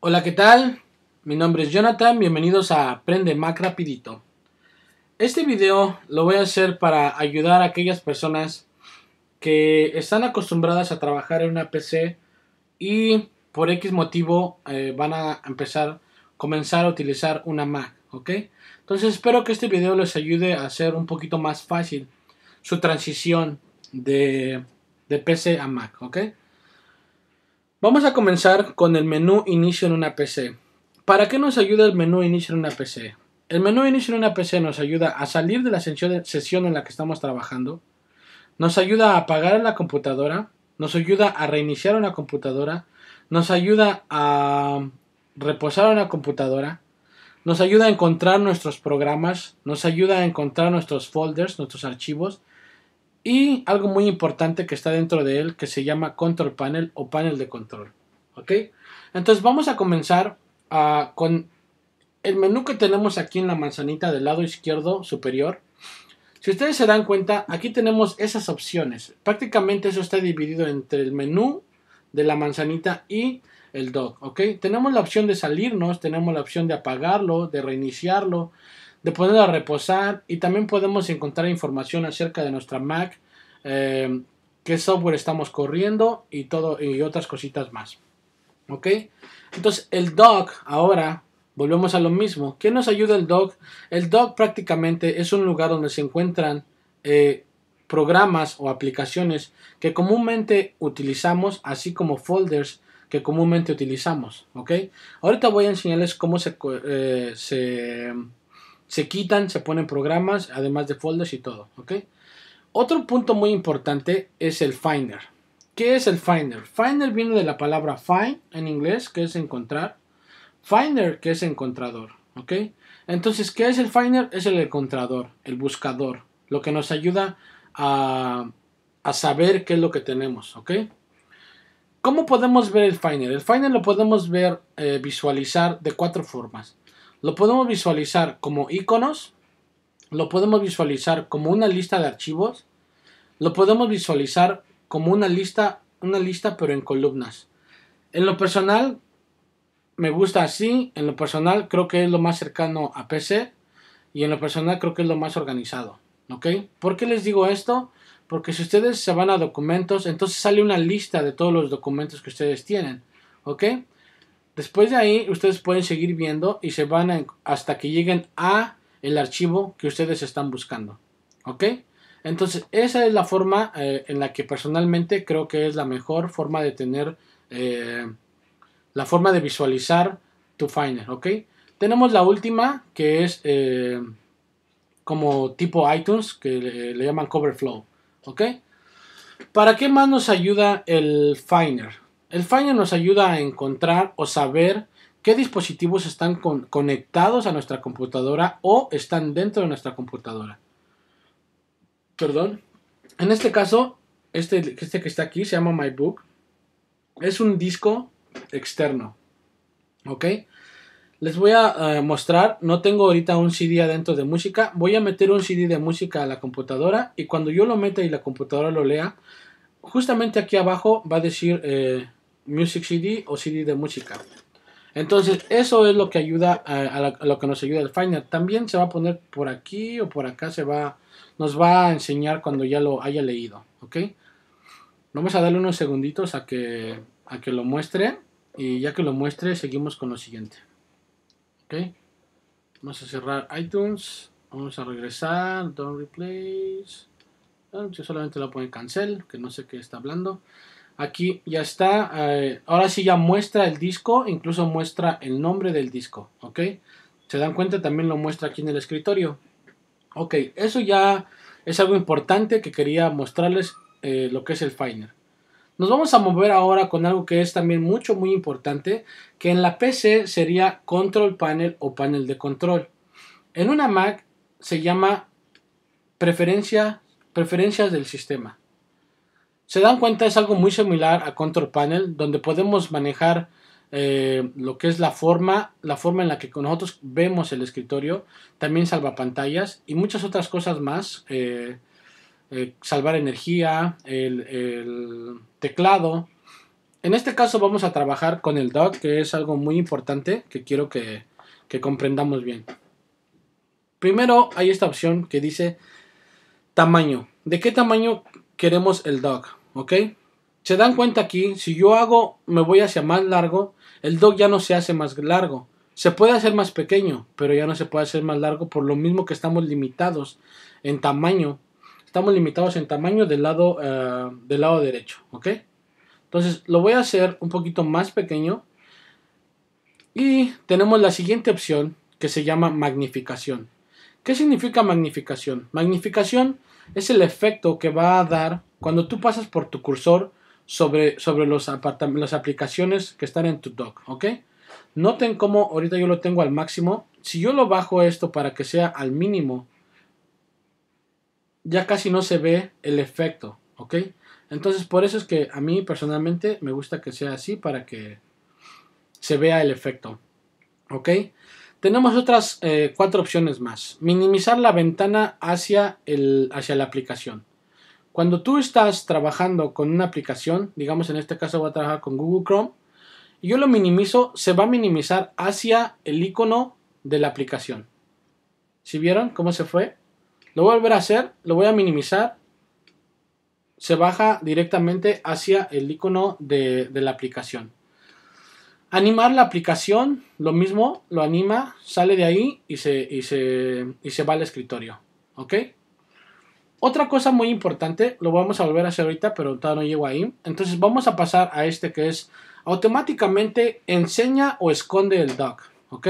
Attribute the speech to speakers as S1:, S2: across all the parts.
S1: Hola, ¿qué tal? Mi nombre es Jonathan, bienvenidos a Aprende Mac Rapidito. Este video lo voy a hacer para ayudar a aquellas personas que están acostumbradas a trabajar en una PC y por X motivo eh, van a empezar, comenzar a utilizar una Mac, ¿ok? Entonces espero que este video les ayude a hacer un poquito más fácil su transición de, de PC a Mac, ¿ok? Vamos a comenzar con el menú inicio en una PC. ¿Para qué nos ayuda el menú inicio en una PC? El menú inicio en una PC nos ayuda a salir de la sesión en la que estamos trabajando, nos ayuda a apagar la computadora, nos ayuda a reiniciar una computadora, nos ayuda a reposar una computadora, nos ayuda a encontrar nuestros programas, nos ayuda a encontrar nuestros folders, nuestros archivos, y algo muy importante que está dentro de él que se llama control panel o panel de control. ¿Ok? Entonces vamos a comenzar ah, con el menú que tenemos aquí en la manzanita del lado izquierdo superior. Si ustedes se dan cuenta, aquí tenemos esas opciones. Prácticamente eso está dividido entre el menú de la manzanita y el dock. ¿Ok? Tenemos la opción de salirnos, tenemos la opción de apagarlo, de reiniciarlo, de ponerlo a reposar y también podemos encontrar información acerca de nuestra Mac Em, qué software estamos corriendo y, todo, y otras cositas más. ¿Ok? Entonces, el dock ahora, volvemos a lo mismo. ¿Qué nos ayuda el dock? El dock prácticamente es un lugar donde se encuentran eh, programas o aplicaciones que comúnmente utilizamos, así como folders que comúnmente utilizamos. ¿Ok? Ahorita voy a enseñarles cómo se, eh, se, se quitan, se ponen programas, además de folders y todo. ¿Ok? Otro punto muy importante es el finder. ¿Qué es el finder? Finder viene de la palabra find en inglés, que es encontrar. Finder, que es encontrador. ¿Ok? Entonces, ¿qué es el finder? Es el encontrador, el buscador, lo que nos ayuda a, saber qué es lo que tenemos. ¿Ok? ¿Cómo podemos ver el Finder? El Finder lo podemos ver, eh, visualizar de cuatro formas. Lo podemos visualizar como iconos, lo podemos visualizar como una lista de archivos, lo podemos visualizar como una lista, una lista pero en columnas. En lo personal me gusta así, en lo personal creo que es lo más cercano a PC y en lo personal creo que es lo más organizado, ¿ok? ¿Por qué les digo esto? Porque si ustedes se van a documentos, entonces sale una lista de todos los documentos que ustedes tienen, ¿ok? Después de ahí ustedes pueden seguir viendo y se van hasta que lleguen a el archivo que ustedes están buscando. ¿Ok? Entonces, esa es la forma eh, en la que personalmente creo que es la mejor forma de tener eh, la forma de visualizar tu Finder. ¿Ok? Tenemos la última que es eh, como tipo iTunes que le, le llaman Cover Flow. ¿Ok? ¿Para qué más nos ayuda el Finder? El Finder nos ayuda a encontrar o saber qué dispositivos están conectados a nuestra computadora o están dentro de nuestra computadora. Perdón. En este caso, este, este que está aquí se llama MyBook. Es un disco externo. ¿Ok? Les voy a eh, mostrar, no tengo ahorita un CD adentro de música, voy a meter un CD de música a la computadora y cuando yo lo meta y la computadora lo lea, justamente aquí abajo va a decir eh, Music CD o CD de música. Entonces, eso es lo que ayuda a, lo que nos ayuda el Final. También se va a poner por aquí o por acá, se va, nos va a enseñar cuando ya lo haya leído, ¿ok? Vamos a darle unos segunditos a que, a que lo muestre y ya que lo muestre, seguimos con lo siguiente, ¿ok? Vamos a cerrar iTunes, vamos a regresar, don't replace, ah, solamente lo pone cancel, que no sé qué está hablando. Aquí ya está. Eh, ahora sí ya muestra el disco, incluso muestra el nombre del disco, ¿ok? Se dan cuenta, también lo muestra aquí en el escritorio. Ok, eso ya es algo importante que quería mostrarles eh, lo que es el Finder. Nos vamos a mover ahora con algo que es también mucho muy importante, que en la PC sería Control Panel o panel de control. En una Mac se llama preferencias del sistema se dan cuenta es algo muy similar a Control Panel, donde podemos manejar eh, lo que es la forma, la forma en la que nosotros vemos el escritorio, también salva pantallas y muchas otras cosas más, eh, eh, salvar energía, el, teclado. En este caso vamos a trabajar con el dock, que es algo muy importante que quiero que, que comprendamos bien. Primero hay esta opción que dice tamaño. ¿De qué tamaño queremos el dock? ¿Ok? Se dan cuenta aquí, si yo hago, me voy hacia más largo, el dog ya no se hace más largo. Se puede hacer más pequeño, pero ya no se puede hacer más largo por lo mismo que estamos limitados en tamaño. Estamos limitados en tamaño del lado, eh, del lado derecho, ¿ok? Entonces lo voy a hacer un poquito más pequeño. Y tenemos la siguiente opción que se llama magnificación. ¿Qué significa magnificación? Magnificación es el efecto que va a dar cuando tú pasas por tu cursor sobre, sobre los las aplicaciones que están en tu dock, ¿ok? Noten cómo ahorita yo lo tengo al máximo. Si yo lo bajo esto para que sea al mínimo, ya casi no se ve el efecto, ¿ok? Entonces por eso es que a mí personalmente me gusta que sea así para que se vea el efecto, ¿ok? Tenemos otras eh, cuatro opciones más. Minimizar la ventana hacia, el, hacia la aplicación. Cuando tú estás trabajando con una aplicación, digamos en este caso voy a trabajar con Google Chrome, y yo lo minimizo, se va a minimizar hacia el icono de la aplicación. ¿Si ¿Sí vieron cómo se fue? Lo voy a volver a hacer, lo voy a minimizar, se baja directamente hacia el icono de, la aplicación. Animar la aplicación, lo mismo, lo anima, sale de ahí y se, y y se va al escritorio. ¿Ok? Otra cosa muy importante, lo vamos a volver a hacer ahorita, pero todavía no llego ahí. Entonces vamos a pasar a este que es automáticamente enseña o esconde el dog, ¿ok?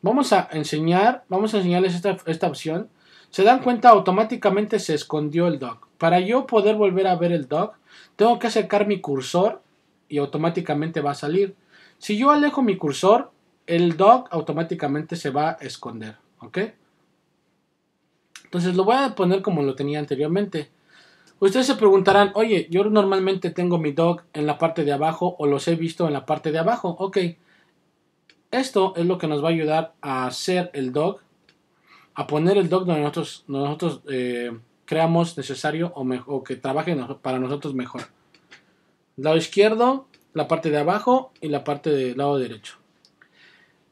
S1: Vamos a enseñar, vamos a enseñarles esta, opción. Se dan cuenta, automáticamente se escondió el dog. Para yo poder volver a ver el dog tengo que acercar mi cursor y automáticamente va a salir. Si yo alejo mi cursor, el dog automáticamente se va a esconder, ¿ok? Entonces lo voy a poner como lo tenía anteriormente. Ustedes se preguntarán, oye, yo normalmente tengo mi dog en la parte de abajo o los he visto en la parte de abajo. Ok, esto es lo que nos va a ayudar a hacer el dog, a poner el dog donde nosotros, nosotros eh, creamos necesario o, mejor que trabaje para nosotros mejor. Lado izquierdo, la parte de abajo y la parte del lado derecho.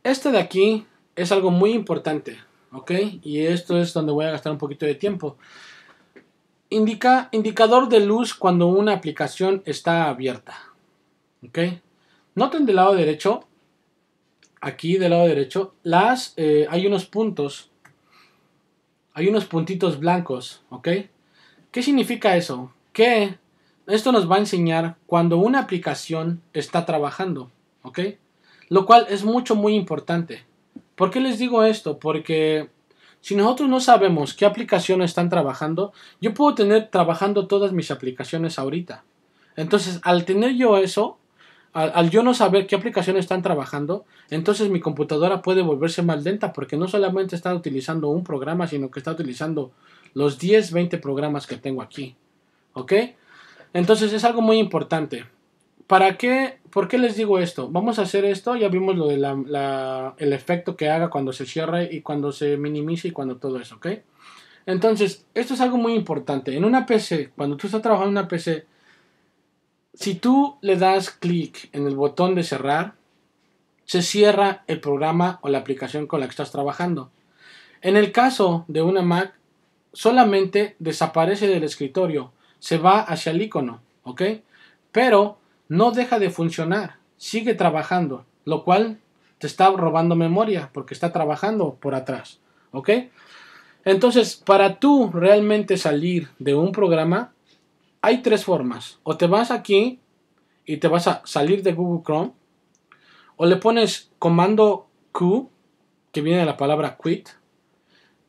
S1: Este de aquí es algo muy importante. ¿ok? Y esto es donde voy a gastar un poquito de tiempo. Indica indicador de luz cuando una aplicación está abierta, ¿ok? Noten del lado derecho, aquí del lado derecho, las eh, hay unos puntos, hay unos puntitos blancos, ¿ok? ¿Qué significa eso? Que esto nos va a enseñar cuando una aplicación está trabajando, ¿ok? Lo cual es mucho, muy importante. ¿Por qué les digo esto? Porque si nosotros no sabemos qué aplicaciones están trabajando, yo puedo tener trabajando todas mis aplicaciones ahorita. Entonces, al tener yo eso, al, yo no saber qué aplicaciones están trabajando, entonces mi computadora puede volverse más lenta porque no solamente está utilizando un programa, sino que está utilizando los 10, 20 programas que tengo aquí. ¿Ok? Entonces es algo muy importante. ¿Para qué? ¿Por qué les digo esto? Vamos a hacer esto, ya vimos lo de el efecto que haga cuando se cierra y cuando se minimice y cuando todo eso, ¿ok? Entonces, esto es algo muy importante. En una PC, cuando tú estás trabajando en una PC, si tú le das clic en el botón de cerrar, se cierra el programa o la aplicación con la que estás trabajando. En el caso de una Mac, solamente desaparece del escritorio, se va hacia el icono, ¿ok? Pero no deja de funcionar, sigue trabajando, lo cual te está robando memoria porque está trabajando por atrás, ¿ok? Entonces, para tú realmente salir de un programa, hay tres formas. O te vas aquí y te vas a salir de Google Chrome, o le pones comando Q, que viene de la palabra quit,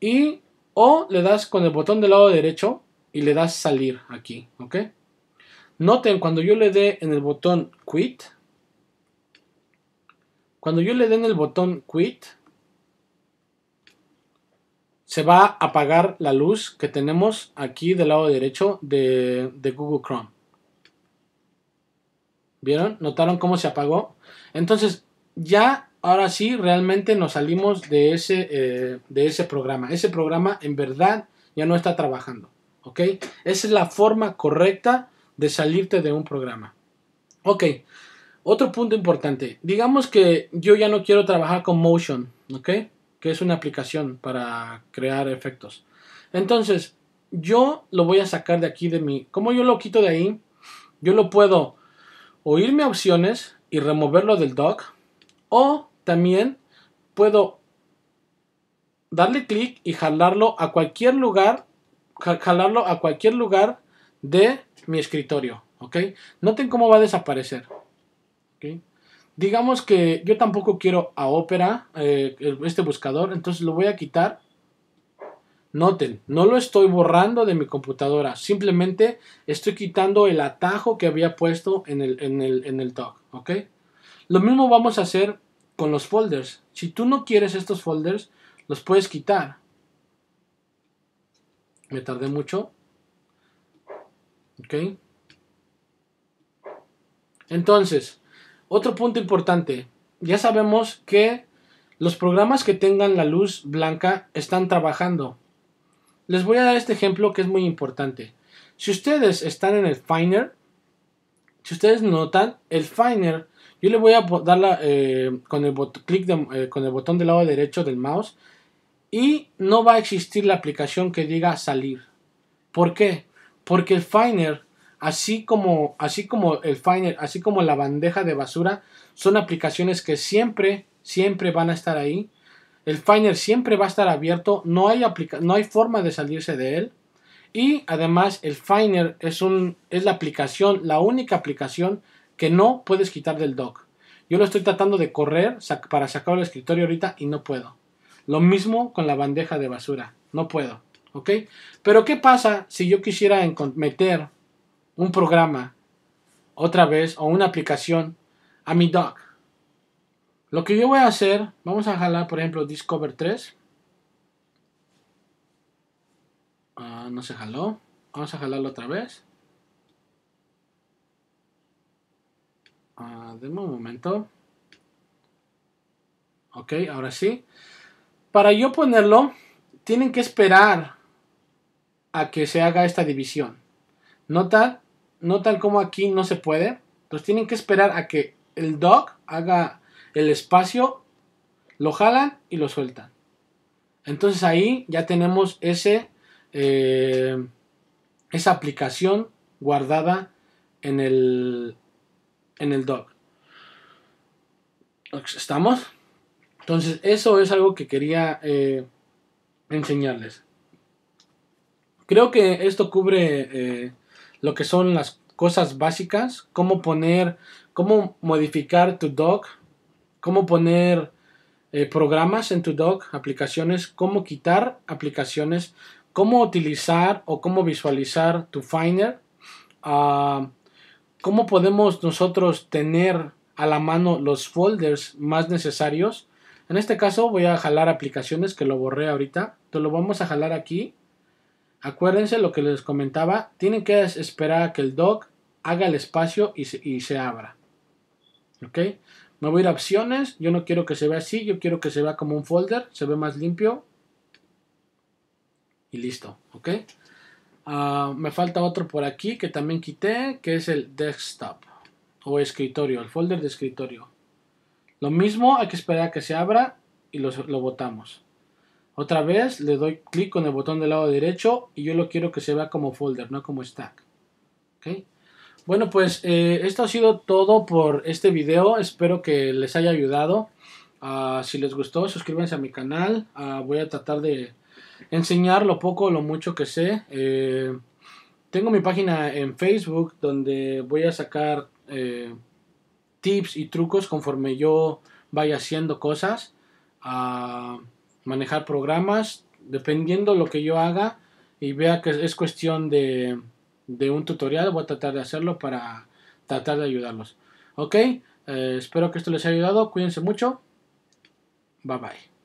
S1: y o le das con el botón del lado derecho y le das salir aquí, ¿ok? Noten, cuando yo le dé en el botón quit, cuando yo le dé en el botón quit, se va a apagar la luz que tenemos aquí del lado derecho de, Google Chrome. ¿Vieron? ¿Notaron cómo se apagó? Entonces, ya ahora sí realmente nos salimos de ese, eh, de ese programa. Ese programa en verdad ya no está trabajando. ¿Ok? Esa es la forma correcta de salirte de un programa. Ok, otro punto importante. Digamos que yo ya no quiero trabajar con Motion, ¿ok? Que es una aplicación para crear efectos. Entonces, yo lo voy a sacar de aquí de mi... Como yo lo quito de ahí? Yo lo puedo oírme a opciones y removerlo del dock. O también puedo darle clic y jalarlo a cualquier lugar. Jalarlo a cualquier lugar de mi escritorio, ¿ok? Noten cómo va a desaparecer, Digamos que yo tampoco quiero a Opera, eh, este buscador, entonces lo voy a quitar. Noten, no lo estoy borrando de mi computadora, simplemente estoy quitando el atajo que había puesto en el, en el, en el talk, ¿ok? Lo mismo vamos a hacer con los folders. Si tú no quieres estos folders, los puedes quitar. Me tardé mucho. ¿Ok? Entonces, otro punto importante. Ya sabemos que los programas que tengan la luz blanca están trabajando. Les voy a dar este ejemplo que es muy importante. Si ustedes están en el Finder, si ustedes notan, el Finder, yo le voy a dar eh, con, el clic eh, con el botón del lado derecho del mouse y no va a existir la aplicación que diga salir. ¿Por qué? Porque el Finder, así como, así como el Finder, así como la bandeja de basura, son aplicaciones que siempre, siempre van a estar ahí. El Finder siempre va a estar abierto, no hay, no hay forma de salirse de él. Y además el Finder es, un, es la aplicación, la única aplicación que no puedes quitar del dock. Yo lo estoy tratando de correr para sacarlo el escritorio ahorita y no puedo. Lo mismo con la bandeja de basura, no puedo. ¿Ok? Pero ¿qué pasa si yo quisiera meter un programa otra vez o una aplicación a mi dock? Lo que yo voy a hacer, vamos a jalar por ejemplo Discover 3. Ah, no se jaló. Vamos a jalarlo otra vez. Ah, Deme un momento. Ok, ahora sí. Para yo ponerlo, tienen que esperar a que se haga esta división. Nota, no tal como aquí no se puede. Entonces tienen que esperar a que el dog haga el espacio, lo jalan y lo sueltan. Entonces ahí ya tenemos ese, eh, esa aplicación guardada en el, en el dock. ¿Estamos? Entonces eso es algo que quería eh, enseñarles. Creo que esto cubre eh, lo que son las cosas básicas, cómo poner, cómo modificar tu doc. cómo poner eh, programas en tu doc, aplicaciones, cómo quitar aplicaciones, cómo utilizar o cómo visualizar tu Finder, ah, cómo podemos nosotros tener a la mano los folders más necesarios. En este caso voy a jalar aplicaciones que lo borré ahorita. Te lo vamos a jalar aquí. Acuérdense lo que les comentaba, tienen que esperar a que el doc haga el espacio y se, abra. ¿Ok? Me voy a opciones, yo no quiero que se vea así, yo quiero que se vea como un folder, se ve más limpio. Y listo, ¿ok? Ah, me falta otro por aquí que también quité, que es el desktop o escritorio, el folder de escritorio. Lo mismo, hay que esperar a que se abra y lo, lo botamos. Otra vez le doy clic con el botón del lado derecho y yo lo quiero que se vea como folder, no como stack. Bueno, pues eh, esto ha sido todo por este video. Espero que les haya ayudado. Ah, si les gustó, suscríbanse a mi canal. Ah, voy a tratar de enseñar lo poco o lo mucho que sé. Eh, tengo mi página en Facebook donde voy a sacar eh, tips y trucos conforme yo vaya haciendo cosas. Ah, manejar programas, dependiendo lo que yo haga y vea que es cuestión de, de un tutorial, voy a tratar de hacerlo para tratar de ayudarlos. Ok, eh, espero que esto les haya ayudado, cuídense mucho, bye bye.